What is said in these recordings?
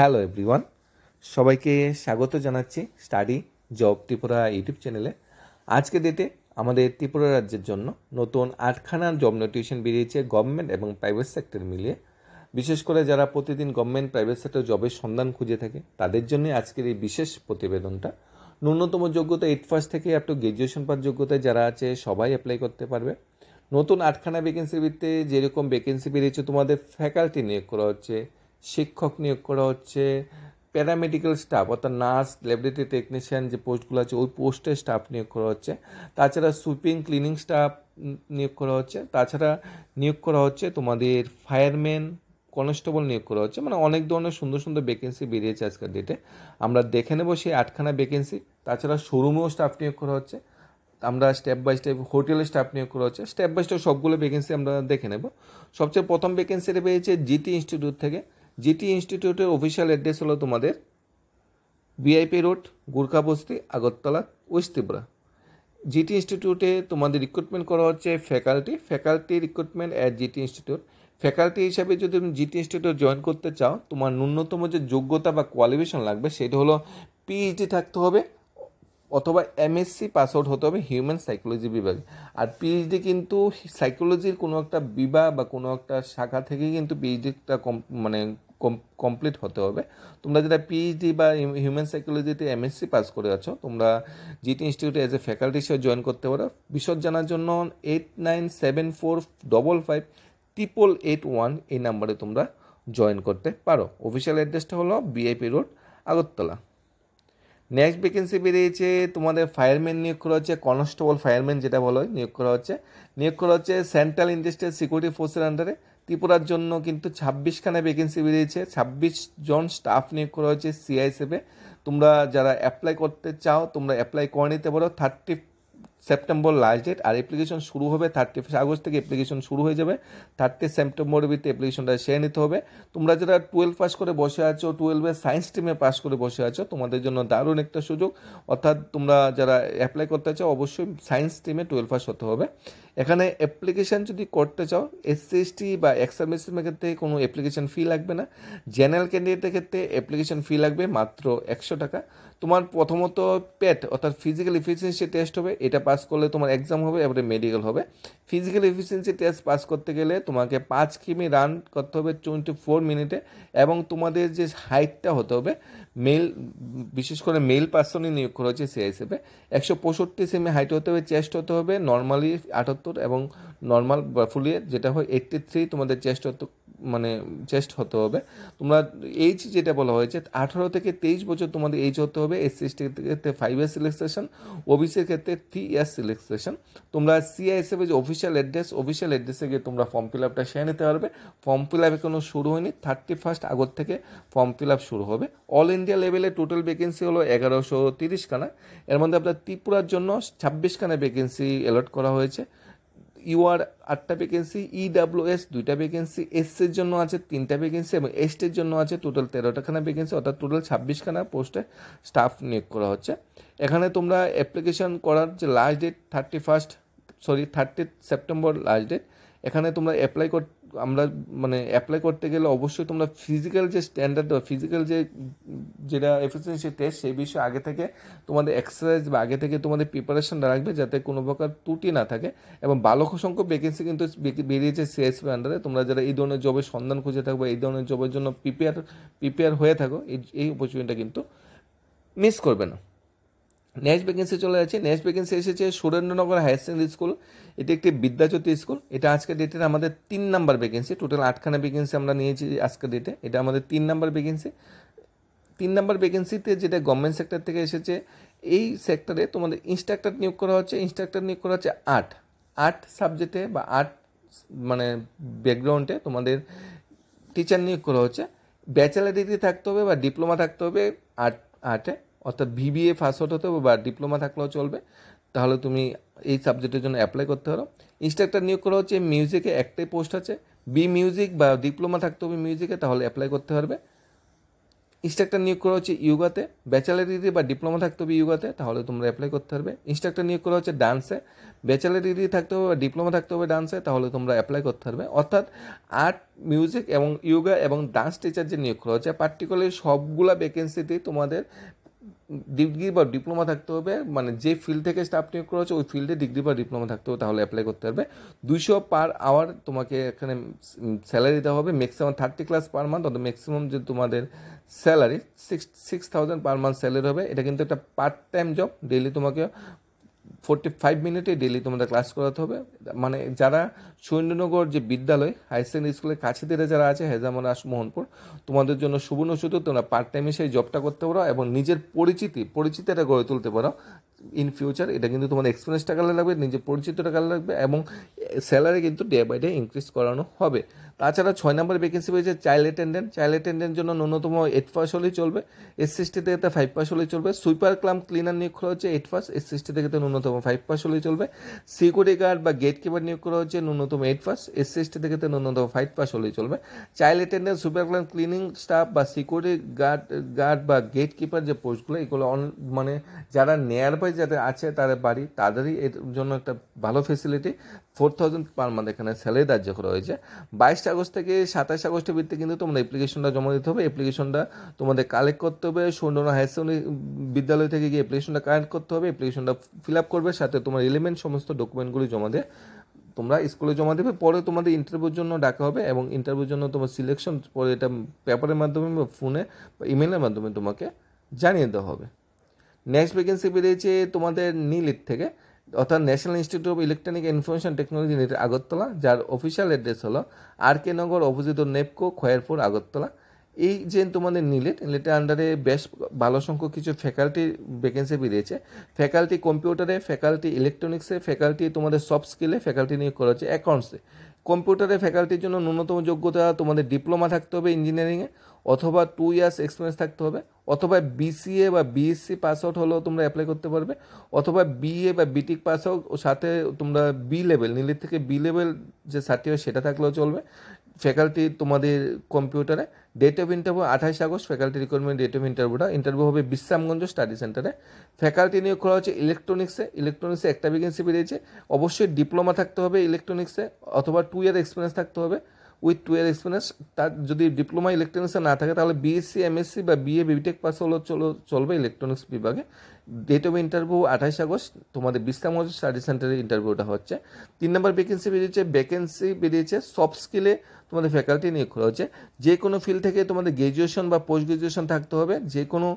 hello everyone সবাইকে স্বাগত জানাচ্ছি স্টাডি জব ত্রিপুরা ইউটিউব চ্যানেলে আজকে ডেটে আমাদের ত্রিপুরা রাজ্যের জন্য নতুন আটখানা জব নোটিফিকেশান বেরিয়েছে গভর্নমেন্ট এবং প্রাইভেট সেক্টর মিলিয়ে বিশেষ করে যারা প্রতিদিন গভর্নমেন্ট প্রাইভেট সেক্টর জবের সন্ধান খুঁজে থাকে তাদের জন্যই আজকের এই বিশেষ প্রতিবেদনটা ন্যূনতম যোগ্যতা এইট ফার্স্ট থেকে আপ টু গ্র্যাজুয়েশন পাস যোগ্যতায় যারা আছে সবাই অ্যাপ্লাই করতে পারবে নতুন আটখানা ভ্যাকেন্সি ভিত্তিতে যেরকম ভ্যাকেন্সি বেরিয়েছে তোমাদের ফ্যাকাল্টি নিয়োগ করা হচ্ছে শিক্ষক নিয়োগ করা হচ্ছে প্যারামেডিক্যাল স্টাফ অর্থাৎ নার্স ল্যাবরেটরি টেকনিশিয়ান যে পোস্টগুলো আছে ওই পোস্টে স্টাফ নিয়োগ করা হচ্ছে তাছাড়া সুইপিং ক্লিনিং স্টাফ নিয়োগ করা হচ্ছে তাছাড়া নিয়োগ করা হচ্ছে তোমাদের ফায়ারম্যান কনস্টেবল নিয়োগ করা হচ্ছে মানে অনেক ধরনের সুন্দর সুন্দর ভ্যাকেন্সি বেরিয়েছে আজকের ডেটে আমরা দেখে নেবো সেই আটখানা ভ্যাকেন্সি তাছাড়া শোরুমেও স্টাফ নিয়োগ করা হচ্ছে আমরা স্টেপ বাই স্টেপ হোটেলে স্টাফ নিয়োগ করা হচ্ছে স্টেপ বাই স্টেপ সবগুলো ভ্যাকেন্সি আমরা দেখে নেব সবচেয়ে প্রথম ভ্যাকেন্সিটা পেয়েছে জিটি ইনস্টিটিউট থেকে জিটি ইনস্টিটিউটের অফিসিয়াল অ্যাড্রেস হলো তোমাদের বিআইপি রোড গুর্খা বস্তি আগরতলা ওয়েস্ট ত্রিপুরা জিটি ইনস্টিটিউটে তোমাদের রিক্রুটমেন্ট করা হচ্ছে faculty faculty recruitment at GT institute faculty হিসাবে যদি তুমি জিটি ইনস্টিটিউট জয়েন করতে চাও তোমার ন্যূনতম যে যোগ্যতা বা কোয়ালিফিকেশন লাগবে সেটা হলো পিএইচডি থাকতে হবে অথবা এমএসসি পাস আউট হতে হবে হিউম্যান সাইকোলজি বিভাগে আর পিএইচডি কিন্তু সাইকোলজির কোনো একটা বিভাগ বা কোনো একটা শাখা থেকে কিন্তু পিএইচডিটা কম মানে কমপ্লিট হতে হবে তোমরা যেটা পিএইচডি বা হিউম্যান সাইকোলজিতে এমএসসি পাস করে আছো তোমরা জিটি ইনস্টিটিউটে এজ এ ফ্যাকাল্টি হিসেবে জয়েন করতে পারো বিশদ জানার জন্য eight nine seven four double five triple eight one এই নাম্বারে তোমরা জয়েন করতে পারো অফিসিয়াল অ্যাড্রেসটা হলো VIP road Agartala next vacancy বেরিয়েছে তোমাদের ফায়ারম্যান নিয়োগ করা হচ্ছে কনস্টেবল ফায়ারম্যান যেটা বলো হয় নিয়োগ করা হচ্ছে নিয়োগ করা হচ্ছে সেন্ট্রাল ইন্ডাস্ট্রিয়াল সিকিউরিটি ফোর্সের আন্ডারে ত্রিপুরার জন্য কিন্তু ছাব্বিশখানে ভ্যাকেন্সি বেরিয়েছে ছাব্বিশ জন স্টাফ নিয়োগ করা হয়েছে সিআইসিএফে তোমরা যারা অ্যাপ্লাই করতে চাও তোমরা অ্যাপ্লাই করে নিতে পারো থার্টি সেপ্টেম্বর লাস্ট ডেট আর অ্যাপ্লিকেশন শুরু হবে থার্টি আগস্ট থেকে অ্যাপ্লিকেশন শুরু হয়ে যাবে থার্টি সেপ্টেম্বরের ভিত্তি অ্যাপ্লিকেশনটা শেয়ার নিতে হবে তোমরা যারা টুয়েলভ পাস করে বসে আছো টুয়েলভে সায়েন্স স্ট্রিমে পাস করে বসে আছো তোমাদের জন্য দারুণ একটা সুযোগ অর্থাৎ তোমরা যারা অ্যাপ্লাই করতে চাও অবশ্যই সায়েন্স স্ট্রিমে টুয়েলভ পাস হতে হবে এখানে অ্যাপ্লিকেশান যদি করতে চাও এসসি এসটি বা এক্সার্ভিসের ক্ষেত্রে কোনো অ্যাপ্লিকেশান ফি লাগবে না জেনারেল ক্যান্ডিডেটের ক্ষেত্রে অ্যাপ্লিকেশান ফি লাগবে মাত্র একশো টাকা তোমার প্রথমত পেট অর্থাৎ ফিজিক্যাল ইফিসিয়েন্সি টেস্ট হবে এটা পাস করলে তোমার এক্সাম হবে এবারে মেডিকেল হবে ফিজিক্যাল এফিসিয়েন্সি টেস্ট পাস করতে গেলে তোমাকে পাঁচ কিমি রান করতে হবে টোয়েন্টি ফোর মিনিটে এবং তোমাদের যে হাইটটা হতে হবে মেল বিশেষ করে মেল পার্সনই নিয়োগ করা হয়েছে সে হিসেবে একশো পঁয়ষট্টি সেমি হাইট হতে হবে চেস্ট হতে হবে নর্মালি আটাত্তর এবং নর্মাল ফুলিয়ে যেটা হয় এইট্টি থ্রি তোমাদের চেস্ট হতে মানে চেস্ট হতে হবে তোমরা এইচ যেটা বলা হয়েছে আঠারো থেকে তেইশ বছর তোমাদের এইচ হতে হবে এস এসটির ক্ষেত্রে ফাইভ ইয়ার সিলেকশন ওবিসির ক্ষেত্রে থ্রি ইয়ার সিলেকশন তোমরা সিআইএসএফ e যে অফিস অফিসিয়াল অ্যাড্রেস অফিসিয়াল অ্যাড্রেসে গিয়ে তোমরা ফর্ম ফিল আপটা সেরে নিতে পারবে ফর্ম ফিল আপ এখনও শুরু হয়নি থার্টি ফার্স্ট আগস্ট থেকে ফর্ম ফিল আপ শুরু হবে অল ইন্ডিয়া লেভেলে টোটাল ভ্যাকেন্সি হলো এগারোশো তিরিশখানা এর মধ্যে আপনার ত্রিপুরার জন্য ছাব্বিশখানা ভ্যাকেন্সি অ্যালট করা হয়েছে ইউআর আটটা ভ্যাকেন্সি এস e দুইটা ভ্যাকেন্সি এসের জন্য আছে তিনটা ভ্যাকেন্সি এবং এসটির জন্য আছে টোটাল তেরোটাখানা ভ্যাকেন্সি অর্থাৎ টোটাল ছাব্বিশখানা পোস্টে স্টাফ নিয়োগ করা হচ্ছে এখানে তোমরা অ্যাপ্লিকেশন করার যে last date thirty first sorry thirty September last date এখানে তোমরা অ্যাপ্লাই কর আমরা মানে অ্যাপ্লাই করতে গেলে অবশ্যই তোমরা ফিজিক্যাল যে স্ট্যান্ডার্ড ফিজিক্যাল যে যেটা এফিসিয়েন্সি টেস্ট সেই বিষয়ে আগে থেকে তোমাদের এক্সারসাইজ বা আগে থেকে তোমাদের প্রিপারেশনটা রাখবে যাতে কোনো প্রকার ত্রুটি না থাকে এবং বালক সংখ্যক ভ্যাকেন্সি কিন্তু বেরিয়েছে সিএসপি আন্ডারে তোমরা যারা এই ধরনের জবের সন্ধান খুঁজে থাকবে এই ধরনের জবের জন্য প্রিপেয়ার প্রিপেয়ার হয়ে থাকো এই এই অপরচুনিটিটা কিন্তু মিস করবে না নেক্সট ভ্যাকেন্সি চলে যাচ্ছে নেক্সট ভ্যাকেন্সি এসেছে সুরেন্দ্রনগর হায়ার সেকেন্ডারি স্কুল এটি একটি বিদ্যাজ্যোতি স্কুল এটা আজকের ডেটের আমাদের তিন নাম্বার ভ্যাকেন্সি টোটাল আটখানা ভ্যাকেন্সি আমরা নিয়েছি আজকের ডেটে এটা আমাদের তিন নাম্বার ভ্যাকেন্সি তিন নাম্বার ভ্যাকেন্সিতে যেটা গভর্নমেন্ট সেক্টর থেকে এসেছে এই সেক্টরে তোমাদের ইনস্ট্রাক্টর নিয়োগ করা হচ্ছে ইনস্ট্রাক্টর নিয়োগ করা হচ্ছে আট আর্ট সাবজেক্টে বা আর্ট মানে ব্যাকগ্রাউন্ডে তোমাদের টিচার নিয়োগ করা হচ্ছে ব্যাচেলার ডিগ্রি থাকতে হবে বা ডিপ্লোমা থাকতে হবে আর্ট আর্টে অর্থাৎ বিবিএ ফার্স্ট হতে হবে বা ডিপ্লোমা থাকলেও চলবে তাহলে তুমি এই সাবজেক্টের জন্য অ্যাপ্লাই করতে পারো ইনস্ট্রাক্টর নিয়োগ করা হচ্ছে মিউজিকে একটাই পোস্ট আছে বি মিউজিক বা ডিপ্লোমা থাকতে হবে মিউজিকে তাহলে অ্যাপ্লাই করতে পারবে ইনস্ট্রাক্টর নিয়োগ করা হচ্ছে ইয়োগাতে ব্যাচেলার ডিগ্রি বা ডিপ্লোমা থাকতে হবে ইয়োগাতে তাহলে তোমরা অ্যাপ্লাই করতে পারবে ইনস্ট্রাক্টর নিয়োগ করা হচ্ছে ডান্সে ব্যাচেলার ডিগ্রি থাকতে হবে বা ডিপ্লোমা থাকতে হবে ডান্সে তাহলে তোমরা অ্যাপ্লাই করতে পারবে অর্থাৎ আর্ট মিউজিক এবং ইয়োগা এবং ডান্স টিচার যে নিয়োগ করা হচ্ছে পার্টিকুলার সবগুলো ভ্যাকেন্সিতেই তোমাদের ডিগ্রি বা ডিপ্লোমা থাকতে হবে মানে যে ফিল্ড থেকে স্টাফ নিয়োগ করা হচ্ছে ওই ফিল্ডে ডিগ্রি বা ডিপ্লোমা থাকতে হবে তাহলে অ্যাপ্লাই করতে পারবে দুইশো পার আওয়ার তোমাকে এখানে স্যালারি দেওয়া হবে maximum thirty class per month অর্থাৎ ম্যাক্সিমাম যে তোমাদের salary six six thousand per month salary হবে এটা কিন্তু একটা পার্ট টাইম জব ডেইলি তোমাকে ফোরটি ফাইভ মিনিটে ডেলি তোমাদের ক্লাস করাতে হবে মানে যারা সুরেন্দ্রনগর যে বিদ্যালয় হায়ার সেকেন্ডারি স্কুলের কাছে ধীরে যারা আছে হেজামন মোহনপুর তোমাদের জন্য সুবর্ণ সুতো তোমরা পার্ট টাইমে সেই জবটা করতে পারো এবং নিজের পরিচিতি পরিচিতিটা গড়ে তুলতে পারো ইন ফিউচার এটা কিন্তু তোমার এক্সপিরিয়েন্সটা কাজে লাগবে নিজের পরিচিতটা টাকা লাগবে এবং স্যালারি কিন্তু ডে বাই ডে ইনক্রিজ করানো হবে তাছাড়া ছয় নম্বর ভ্যাকেন্সি রয়েছে চাইল্ড অ্যাটেন্ডেন্ট চাইল্ড অ্যাটেন্ডেন্ট জন্য ন্যূনতম এইট পাস হলেই চলবে এস সিক্সটি থেকে তো ফাইভ পাস হলেই চলবে সুইপার ক্লাম ক্লিনার নিয়োগ করা হচ্ছে এইট পাস এস থেকে তো ন্যূনতম ফাইভ পাস হলেই চলবে সিকিউরিটি গার্ড বা গেট কিপার নিয়োগ করা হচ্ছে ন্যূনতম এইট পাস এস থেকে তো ন্যূনতম ফাইভ পাস হলেই চলবে চাইল্ড অ্যাটেন্ডেন্ট সুপার ক্লাম ক্লিনিং স্টাফ বা সিকিউরিটি গার্ড গার্ড বা গেট কিপার যে পোস্টগুলো এগুলো অন মানে যারা নেয়ার বাই যাদের আছে তাদের বাড়ি তাদেরই এর জন্য একটা ভালো facility four thousand per month এখানে স্যালারি দার্য করা হয়েছে বাইশ আগস্ট থেকে সাতাশ আগস্টের ভিত্তিতে কিন্তু তোমাদের অ্যাপ্লিকেশনটা জমা দিতে হবে অ্যাপ্লিকেশনটা তোমাদের কালেক্ট করতে হবে সুন্দর হায়ার সেকেন্ডারি বিদ্যালয় থেকে গিয়ে অ্যাপ্লিকেশনটা কালেক্ট করতে হবে অ্যাপ্লিকেশনটা ফিল আপ করবে সাথে তোমার এলিমেন্ট সমস্ত ডকুমেন্টগুলি জমা দিয়ে তোমরা স্কুলে জমা দেবে পরে তোমাদের ইন্টারভিউর জন্য ডাকা হবে এবং ইন্টারভিউর জন্য তোমার সিলেকশন পরে এটা পেপারের মাধ্যমে বা ফোনে বা ইমেলের মাধ্যমে তোমাকে জানিয়ে দেওয়া হবে নেক্সট ভ্যাকেন্সি বেরিয়েছে তোমাদের নীলিট থেকে অর্থাৎ national institute of electronic information technology limited Agartala যার অফিসিয়াল অ্যাড্রেস হলো R K Nagar opposite NEEPCO Khayerpur Agartala এই যে তোমাদের নিলেট নিলেটের আন্ডারে বেশ ভালো সংখ্যক কিছু ফ্যাকাল্টি ভ্যাকেন্সি বেরিয়েছে ফ্যাকাল্টি কম্পিউটারে ফ্যাকাল্টি ইলেকট্রনিক্সে ফ্যাকাল্টি তোমাদের সফট স্কিলে ফ্যাকাল্টি নিয়োগ করা হচ্ছে অ্যাকাউন্টসে কম্পিউটারে ফ্যাকাল্টির জন্য ন্যূনতম যোগ্যতা তোমাদের ডিপ্লোমা থাকতে হবে ইঞ্জিনিয়ারিংয়ে অথবা টু ইয়ার্স এক্সপিরিয়েন্স থাকতে হবে অথবা বিসিএ বা বিএসসি পাস আউট হলেও তোমরা অ্যাপ্লাই করতে পারবে অথবা বিএ বা বিটিক পাস আউট সাথে তোমরা বি লেভেল নীলের থেকে বি লেভেল যে সার্টিফিকেট সেটা থাকলেও চলবে ফ্যাকাল্টি তোমাদের কম্পিউটারে ডেট অফ ইন্টারভিউ আঠাশ August faculty recruitment date of ইন্টারভিউটা ইন্টারভিউ হবে বিশ্রামগঞ্জ স্টাডি সেন্টারে ফ্যাকাল্টি নিয়োগ করা হচ্ছে ইলেকট্রনিক্সে ইলেকট্রনিক্সে একটা ভ্যাকেন্সি বেরিয়েছে অবশ্যই ডিপ্লোমা থাকতে হবে ইলেকট্রনিক্সে অথবা টু ইয়ার এক্সপিরিয়েন্স থাকতে হবে উইথ টু ইয়ার এক্সপিরিয়েন্স তার যদি ডিপ্লোমা ইলেকট্রনিক্সে না থাকে তাহলে বিএসসি এমএসসি বা বিএ বিটেক পাস হলে চলো চলবে ইলেকট্রনিক্স বিভাগে ডেট অফ ইন্টারভিউ আঠাশ আগস্ট তোমাদের বিশ্রামগঞ্জ স্টাডি সেন্টারের ইন্টারভিউটা হচ্ছে তিন নম্বর ভ্যাকেন্সি বেরিয়েছে ভ্যাকেন্সি বেরিয়েছে সফট স্কিলে তোমাদের ফ্যাকাল্টি নিয়োগ করা হচ্ছে যে কোনো ফিল্ড থেকে তোমাদের গ্র্যাজুয়েশন বা পোস্ট গ্র্যাজুয়েশন থাকতে হবে যে কোনো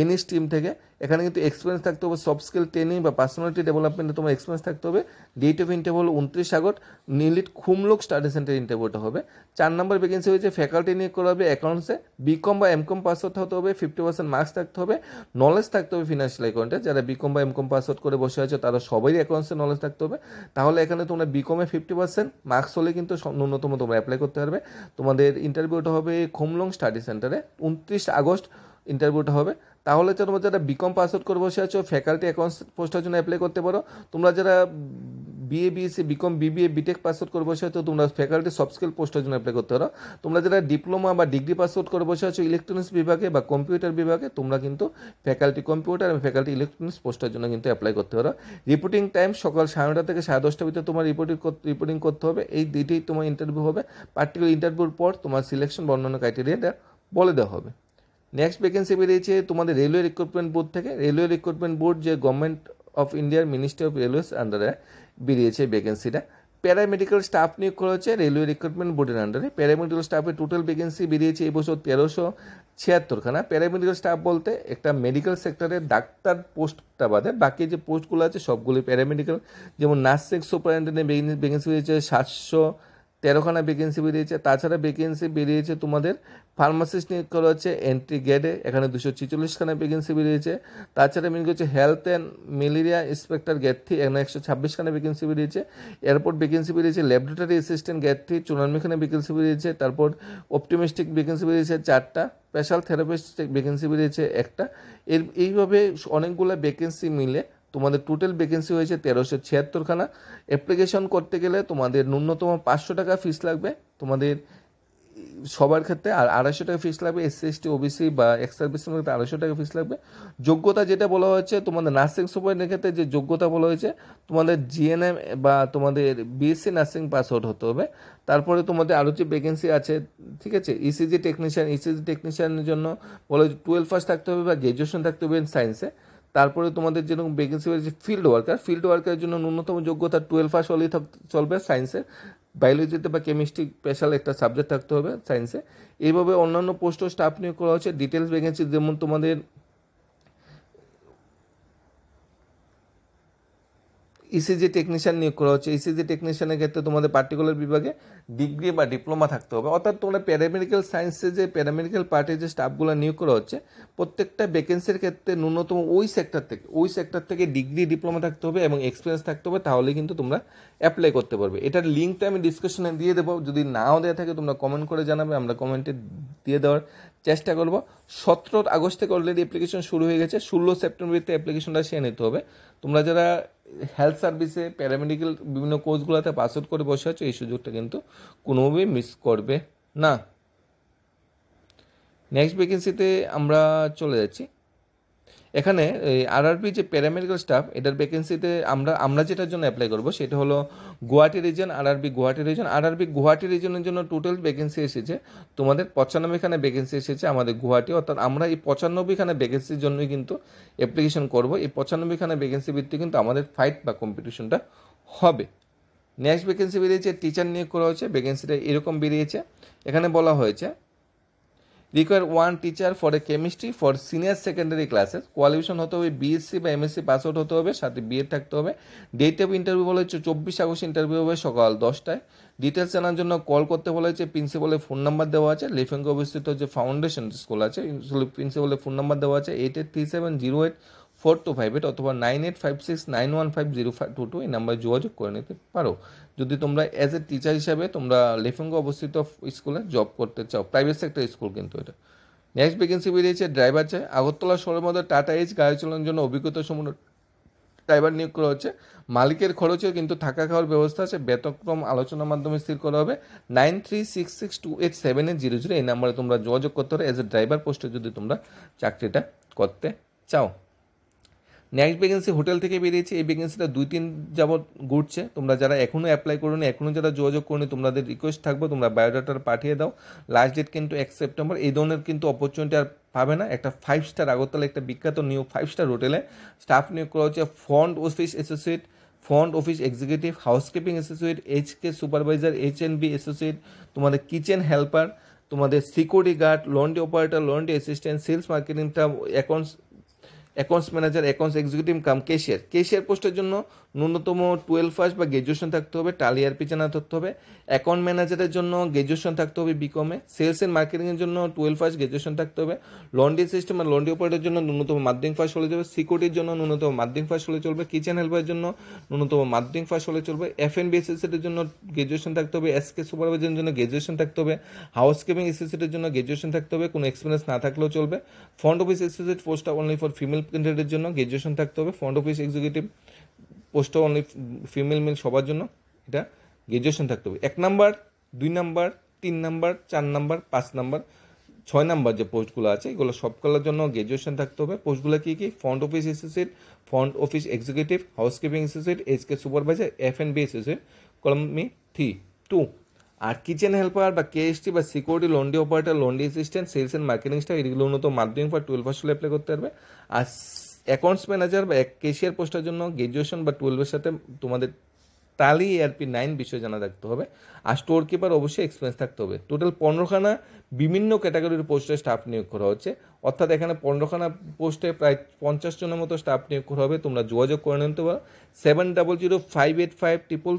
এনি স্ট্রিম থেকে এখানে কিন্তু এক্সপিরিয়েন্স থাকতে হবে সফট স্কিল ট্রেনিং বা পার্সোনালিটি ডেভেলপমেন্টে তোমার এক্সপিরিয়েন্স থাকতে হবে ডেট অফ ইন্টারভিউ উনত্রিশ August NIELIT Khumulwng study centre ইন্টারভিউটা হবে চার নম্বর ভ্যাকেন্সি হয়েছে ফ্যাকাল্টি নিয়োগ করা হবে অ্যাকাউন্টসে বিকম বা এমকম পাস হতে হবে ফিফটি পার্সেন্ট মার্কস থাকতে হবে নলেজ থাকতে হবে ফিনান্সিয়াল অ্যাকাউন্টে যারা বিকম বা এমকম পাস আউট করে বসে আছে তারা সবাই অ্যাকাউন্টসে নলেজ থাকতে হবে তাহলে এখানে তোমরা বিকমে ফিফটি পার্সেন্ট মার্কস হলে কিন্তু ন্যূনতম তোমরা অ্যাপ্লাই করতে পারবে তোমাদের ইন্টারভিউটা হবে খুমলং স্টাডি সেন্টারে উনত্রিশ আগস্ট ইন্টারভিউটা হবে তাহলে তোমরা যারা বিকম পাস আউট করে বসে আছো ফ্যাকাল্টি অ্যাকাউন্টস পোস্টের জন্য অ্যাপ্লাই করতে পারো তোমরা যারা BA BSc BCom BBA BTech pass out করে বসে আছো তোমরা ফ্যাকাল্টি সফট স্কিল পোস্টের জন্য অ্যাপ্লাই করতে পারো তোমরা যারা ডিপ্লোমা বা ডিগ্রি পাস আউট করে বসে আছো ইলেকট্রনিক্স বিভাগে বা কম্পিউটার বিভাগে তোমরা কিন্তু ফ্যাকাল্টি কম্পিউটার এবং ফ্যাকাল্টি ইলেকট্রনিক্স পোস্টের জন্য কিন্তু অ্যাপ্লাই করতে পারো রিপোর্টিং টাইম সকাল সাড়ে নটা থেকে সাড়ে দশটার ভিতরে তোমার রিপোর্টিং রিপোর্টিং করতে হবে এই দুইটি তোমার ইন্টারভিউ হবে পার্টিকুলার ইন্টারভিউর পর তোমার সিলেকশন বর্ণনা ক্রাইটেরিয়াটা বলে দেওয়া হবে নেক্সট ভ্যাকেন্সি বেরিয়েছে তোমাদের রেলওয়ে রিক্রুটমেন্ট বোর্ড থেকে রেলওয়ে রিক্রুটমেন্ট বোর্ড যে গভর্নমেন্ট অফ ইন্ডিয়ার মিনিস্ট্রি অফ রেলওয়েস আন্ডারে বেরিয়েছে ভ্যাকেন্সিটা প্যারামেডিক্যাল স্টাফ নিয়োগ করা হচ্ছে রেলওয়ে রিক্রুটমেন্ট বোর্ডের আন্ডারে প্যারামেডিক্যাল স্টাফের টোটাল ভ্যাকেন্সি বেরিয়েছে এবছর তেরোশো ছিয়াত্তরখানা প্যারামেডিক্যাল স্টাফ বলতে একটা মেডিকেল সেক্টরে ডাক্তার পোস্টটা বাদে বাকি যে পোস্টগুলো আছে সবগুলি প্যারামেডিক্যাল যেমন নার্সিং সুপারিনটেন্ডেন্ট ভ্যাকেন্সি রয়েছে সাতশো তেরোখানা ভ্যাকেন্সি বেরিয়েছে তাছাড়া ভ্যাকেন্সি বেরিয়েছে তোমাদের ফার্মাসিস্ট নিয়োগ করা হচ্ছে এন্ট্রি গেডে এখানে দুশো ছিচল্লিশখানা ভ্যাকেন্সি বেরিয়েছে তাছাড়া মেন হচ্ছে health and malaria inspector grade three এখানে একশো ছাব্বিশখানা ভ্যাকেন্সি বেরিয়েছে এয়ারপোর্ট ভ্যাকেন্সি বেরিয়েছে ল্যাবরেটরি অ্যাসিস্ট্যান্ট গেট থ্রি চুরানব্বইখানা ভ্যাকেন্সি বেরিয়েছে তারপর অপটিমিস্টিক ভ্যাকেন্সি বেরিয়েছে চারটা স্পেশাল থেরাপিস্ট ভ্যাকেন্সি বেরিয়েছে একটা এর এইভাবে অনেকগুলো ভ্যাকেন্সি মিলে তোমাদের টোটাল ভ্যাকেন্সি হয়েছে তেরোশো ছিয়াত্তরখানা অ্যাপ্লিকেশন করতে গেলে তোমাদের ন্যূনতম পাঁচশো টাকা ফিস লাগবে তোমাদের সবার ক্ষেত্রে আর আড়াইশো টাকা ফিস লাগবে এসসি এসটি ওবিসি বা এক্স সার্ভিসের ক্ষেত্রে আড়াইশো টাকা ফিস লাগবে যোগ্যতা যেটা বলা হয়েছে তোমাদের নার্সিং সুপারের ক্ষেত্রে যে যোগ্যতা বলা হয়েছে তোমাদের জিএনএম বা তোমাদের বিএসসি নার্সিং পাস আউট হতে হবে তারপরে তোমাদের আরও যে ভ্যাকেন্সি আছে ঠিক আছে ইসিজি টেকনিশিয়ান ইসিজি টেকনিশিয়ানের জন্য বলা হয়েছে টুয়েলভ পাস থাকতে হবে বা গ্র্যাজুয়েশন থাকতে হবে সায়েন্সে তারপরে তোমাদের যেরকম ভ্যাকেন্সি বেরিয়েছে ফিল্ড ওয়ার্কার ফিল্ড ওয়ার্কারের জন্য ন্যূনতম যোগ্যতা টুয়েলভ পাস হলেই চলবে সায়েন্সে বায়োলজিতে বা কেমিস্ট্রি স্পেশাল একটা সাবজেক্ট থাকতে হবে সায়েন্সে এইভাবে অন্যান্য পোস্ট ও স্টাফ নিয়োগ করা হচ্ছে ডিটেলস ভ্যাকেন্সি যেমন তোমাদের ইসিজি e টেকনিশিয়ান নিয়োগ করা হচ্ছে ইসিজি e টেকনিশিয়ানের ক্ষেত্রে তোমাদের পার্টিকুলার বিভাগে ডিগ্রি বা ডিপ্লোমা থাকতে হবে অর্থাৎ তোমরা প্যারামেডিক্যাল সায়েন্সে যে প্যারামেডিক্যাল পার্টির যে স্টাফগুলো নিয়োগ করা হচ্ছে প্রত্যেকটা ভ্যাকেন্সির ক্ষেত্রে ন্যূনতম ওই সেক্টর থেকে ওই সেক্টর থেকে ডিগ্রি ডিপ্লোমা থাকতে হবে এবং এক্সপিরিয়েন্স থাকতে হবে তাহলে কিন্তু তোমরা অ্যাপ্লাই করতে পারবে এটার লিঙ্কটা আমি ডিসক্রিপশনে দিয়ে দেবো যদি নাও দেওয়া থাকে তোমরা কমেন্ট করে জানাবে আমরা কমেন্টে দিয়ে দেওয়ার চেষ্টা করব সতেরো আগস্ট থেকে অলরেডি অ্যাপ্লিকেশন শুরু হয়ে গেছে ষোলো সেপ্টেম্বরতে অ্যাপ্লিকেশনটা সে নিতে হবে তোমরা যারা হেলথ সার্ভিসে প্যারামেডিক্যাল বিভিন্ন কোর্সগুলোতে পাস আউট করে বসে আছো এই সুযোগটা কিন্তু কোনোভাবেই মিস করবে না নেক্সট ভ্যাকেন্সিতে আমরা চলে যাচ্ছি এখানে আরআরপি যে প্যারামেডিক্যাল স্টাফ এটার ভ্যাকেন্সিতে আমরা আমরা যেটার জন্য অ্যাপ্লাই করব সেটা হলো Guwahati region RRB Guwahati region RRB Guwahati রিজনের জন্য টোটাল ভ্যাকেন্সি এসেছে তোমাদের পঁচানব্বইখানে ভ্যাকেন্সি এসেছে আমাদের গুয়াহাটি অর্থাৎ আমরা এই পঁচানব্বইখানে ভ্যাকেন্সির জন্যই কিন্তু অ্যাপ্লিকেশন করব এই পঁচানব্বইখানে ভ্যাকেন্সি ভিত্তিক কিন্তু আমাদের ফাইট বা কম্পিটিশনটা হবে নেক্সট ভ্যাকেন্সি বেরিয়েছে টিচার নিয়োগ করা হয়েছে ভ্যাকেন্সিটা এরকম বেরিয়েছে এখানে বলা হয়েছে require one teacher for a chemistry for senior secondary classes qualification হতে হবে বিএসসি বা এমএসসি পাস আউট হতে হবে সাথে বিএড থাকতে হবে ডেট অফ ইন্টারভিউ বলা হচ্ছে চব্বিশ আগস্ট ইন্টারভিউ হবে সকাল দশটায় ডিটেলস জানার জন্য কল করতে বলা হয়েছে প্রিন্সিপালের ফোন নাম্বার দেওয়া আছে লেফেঙ্গে অবস্থিত যে ফাউন্ডেশন স্কুল আছে প্রিন্সিপালের ফোন নাম্বার দেওয়া আছে eight eight three seven zero eight four two five eight অথবা nine eight five six nine one five zero five two two এই নাম্বারে যোগাযোগ করে নিতে পারো যদি তোমরা অ্যাজ এ টিচার হিসাবে তোমরা লেফেঙ্গ অবস্থিত স্কুলে জব করতে চাও প্রাইভেট সেক্টর স্কুল কিন্তু এটা নেক্সট ভ্যাকেন্সি বেরিয়েছে ড্রাইভার চাই আগরতলা শহরের মধ্যে টাটা এইচ গাড়ি চালানোর জন্য অভিজ্ঞতা সমূহ ড্রাইভার নিয়োগ করা হচ্ছে মালিকের খরচেও কিন্তু থাকা খাওয়ার ব্যবস্থা আছে বেতক্রম আলোচনার মাধ্যমে স্থির করা হবে nine three six six two eight seven eight zero zero এই নাম্বারে তোমরা যোগাযোগ করতে পারো অ্যাজ এ ড্রাইভার পোস্টে যদি তোমরা চাকরিটা করতে চাও নেক্সট ভ্যাকেন্সি হোটেল থেকে বেরিয়েছে এই ভ্যাকেন্সিটা দুই তিন যাবৎ ঘুরছে তোমরা যারা এখনও অ্যাপ্লাই করোনি এখনও যারা যোগাযোগ করোনি তোমাদের রিকোয়েস্ট থাকবে তোমরা বায়োডাটা পাঠিয়ে দাও লাস্ট ডেট কিন্তু এক সেপ্টেম্বর এই ধরনের কিন্তু অপরচুনিটি আর পাবে না একটা ফাইভ স্টার আগরতলা একটা বিখ্যাত নিয়োগ ফাইভ স্টার হোটেলে স্টাফ নিয়োগ করা হচ্ছে front office associate front office executive housekeeping associate HK supervisor H N B associate তোমাদের কিচেন হেল্পার তোমাদের security guard laundry operator laundry assistant sales মার্কেটিংটা accounts accounts manager accounts executive cum cashier cashier পোস্টের জন্য ন্যূনতম twelve pass বা graduation থাকতে হবে টালি আর পিছানা থাকতে হবে অ্যাকাউন্ট ম্যানেজারের জন্য গ্র্যাজুয়েশন থাকতে হবে বিকমে সেলস এন্ড মার্কেটিংয়ের জন্য টুয়েলভ পাস গ্র্যাজুয়েশন থাকতে হবে লন্ডি সিস্টেম আর লন্ডি অপারেটের জন্য ন্যূনতম মাধ্যমিক পাস হলে চলবে সিকিউরিটির জন্য ন্যূনতম মাধ্যমিক পাস হলে চলবে কিচেন হেল্পারের জন্য ন্যূনতম মাধ্যমিক পাস হলে চলবে এফ এন বি জন্য গ্র্যাজুয়েশন থাকতে হবে এস কে সুপারভাইজারের জন্য গ্র্যাজুয়েশন থাকতে হবে হাউসকিপিং এসএসিটির জন্য গ্র্যাজুয়েশন থাকতে হবে কোনো এক্সপিরিয়েন্স না থাকলেও চলবে ফ্রন্ট অফিস এসোসিয়েট পোস্টটা অনলি ফর ফিমেল ক্যান্ডিডেটের জন্য গ্র্যাজুয়েশন থাকতে হবে ফ্রন্ট অফিস এক্সিকিউটিভ পোস্টটা অনলি ফিমেল মেল সবার জন্য এটা গ্রাজুয়েশন থাকতে হবে এক নাম্বার দুই নাম্বার তিন নাম্বার চার নাম্বার পাঁচ নাম্বার ছয় নাম্বার যে পোস্টগুলো আছে এগুলো সবগুলোর জন্য গ্র্যাজুয়েশন থাকতে হবে পোস্টগুলো কী কী front office associate front office executive housekeeping associate SK supervisor F and B associate কলমি থ্রি টু আর কিচেন হেল্পার বা কেএসটি বা security laundry operator laundry assistant sales and marketing staff এগুলো উন্নত মাধ্যমিক বা টুয়েলভ পাস অ্যাপ্লাই করতে পারবে আর অ্যাকাউন্টস ম্যানেজার বা ক্যাশিয়ার পোস্টের জন্য গ্র্যাজুয়েশন বা টুয়েলভের সাথে তোমাদের তালি এআরপি নাইন বিষয় জানা রাখতে হবে আর স্টোর কিপার অবশ্যই এক্সপিরিয়েন্স থাকতে হবে টোটাল পনেরোখানা বিভিন্ন ক্যাটাগরির পোস্টে স্টাফ নিয়োগ করা হচ্ছে অর্থাৎ এখানে পনেরোখানা পোস্টে প্রায় পঞ্চাশ জনের মতো স্টাফ নিয়োগ করা হবে তোমরা যোগাযোগ করে নিতে পারো seven double zero five eight five triple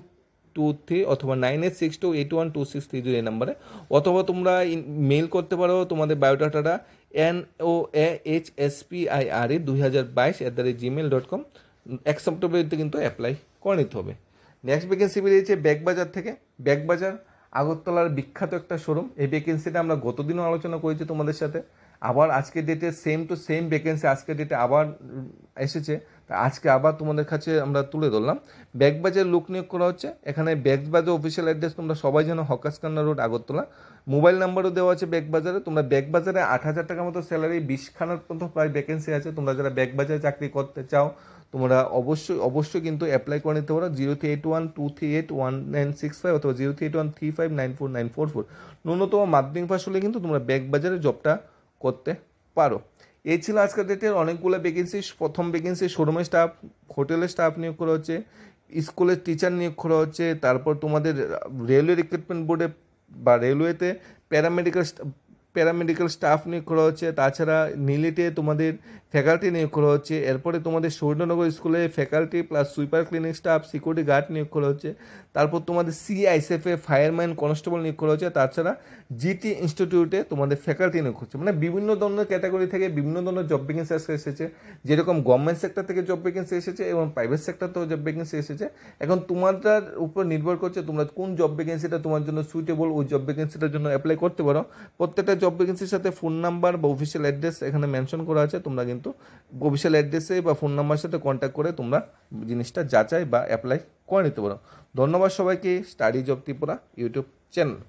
two three অথবা nine eight six two eight one two six three zero এই নাম্বারে অথবা তোমরা মেল করতে পারো তোমাদের বায়োডাটাটা N O A H S P I R E দুই হাজার বাইশ at the rate Gmail dot com এক সপ্তাহের কিন্তু অ্যাপ্লাই করে নিতে হবে নেক্সট ভ্যাকেন্সি বেরিয়েছে ব্যাগবাজার থেকে ব্যাগবাজার আগরতলার বিখ্যাত একটা শোরুম এই ভ্যাকেন্সিটা আমরা গতদিনও আলোচনা করেছি তোমাদের সাথে আবার আজকে ডেটে সেম টু সেম ভ্যাকেন্সি আজকে ডেটে আবার এসেছে তা আজকে আবার তোমাদের কাছে আমরা তুলে ধরলাম ব্যাগবাজের লোক নিয়োগ করা হচ্ছে এখানে ব্যাগবাজার অফিসিয়াল অ্যাড্রেস তোমরা সবাই যেন হকাসকান্না রোড আগরতলা মোবাইল নাম্বারও দেওয়া আছে ব্যাগবাজারে তোমরা ব্যাগবাজারে আট হাজার টাকার মতো স্যালারি বিশখানার মতো প্রায় ভ্যাকেন্সি আছে তোমরা যারা ব্যাগবাজারে চাকরি করতে চাও তোমরা অবশ্যই অবশ্যই কিন্তু অ্যাপ্লাই করে নিতে পারো zero three eight one two three eight one nine six five অথবা zero three eight one three five nine four nine four four ন্যূনতম মাধ্যমিক পাস হলে কিন্তু তোমরা ব্যাগবাজারে জবটা করতে পারো এই ছিল আজকের ডেটের অনেকগুলো ভ্যাকেন্সি প্রথম ভ্যাকেন্সি শোরুমের স্টাফ হোটেলের স্টাফ নিয়োগ করা হচ্ছে স্কুলের টিচার নিয়োগ করা হচ্ছে তারপর তোমাদের রেলওয়ে রিক্রুটমেন্ট বোর্ডে বা রেলওয়েতে প্যারামেডিক্যাল প্যারামেডিক্যাল স্টাফ নিয়োগ করা হচ্ছে তাছাড়া নিলেটে তোমাদের ফ্যাকাল্টি নিয়োগ করা হচ্ছে এরপরে তোমাদের সৌর্যনগর স্কুলে faculty plus sweeper clinic staff security guard নিয়োগ করা হচ্ছে তারপর তোমাদের সিআইসএফে ফায়ারম্যান কনস্টেবল নিয়োগ করা হচ্ছে তাছাড়া জিটি ইনস্টিটিউটে তোমাদের ফ্যাকাল্টি নিয়োগ হচ্ছে মানে বিভিন্ন ধরনের ক্যাটাগরি থেকে বিভিন্ন ধরনের জব ভ্যাকেন্সি আজকে এসেছে যেরকম গভর্নমেন্ট সেক্টর থেকে জব ভ্যাকেন্সি এসেছে এবং প্রাইভেট সেক্টর থেকেও জব ভ্যাকেন্সি এসেছে এখন তোমাদের উপর নির্ভর করছে তোমরা কোন জব ভ্যাকেন্সিটা তোমার জন্য সুইটেবল ওই জব ভ্যাকেন্সিটার জন্য অ্যাপ্লাই করতে পারো প্রত্যেকটা জব ভ্যাকেন্সির সাথে ফোন নাম্বার বা অফিসিয়াল অ্যাড্রেস এখানে মেনশন করা আছে তোমরা কিন্তু অফিসিয়াল অ্যাড্রেসে বা ফোন নাম্বারের সাথে কন্ট্যাক্ট করে তোমরা জিনিসটা যাচাই বা অ্যাপ্লাই করে নিতে পারো ধন্যবাদ সবাইকে studies of Tripura YouTube channel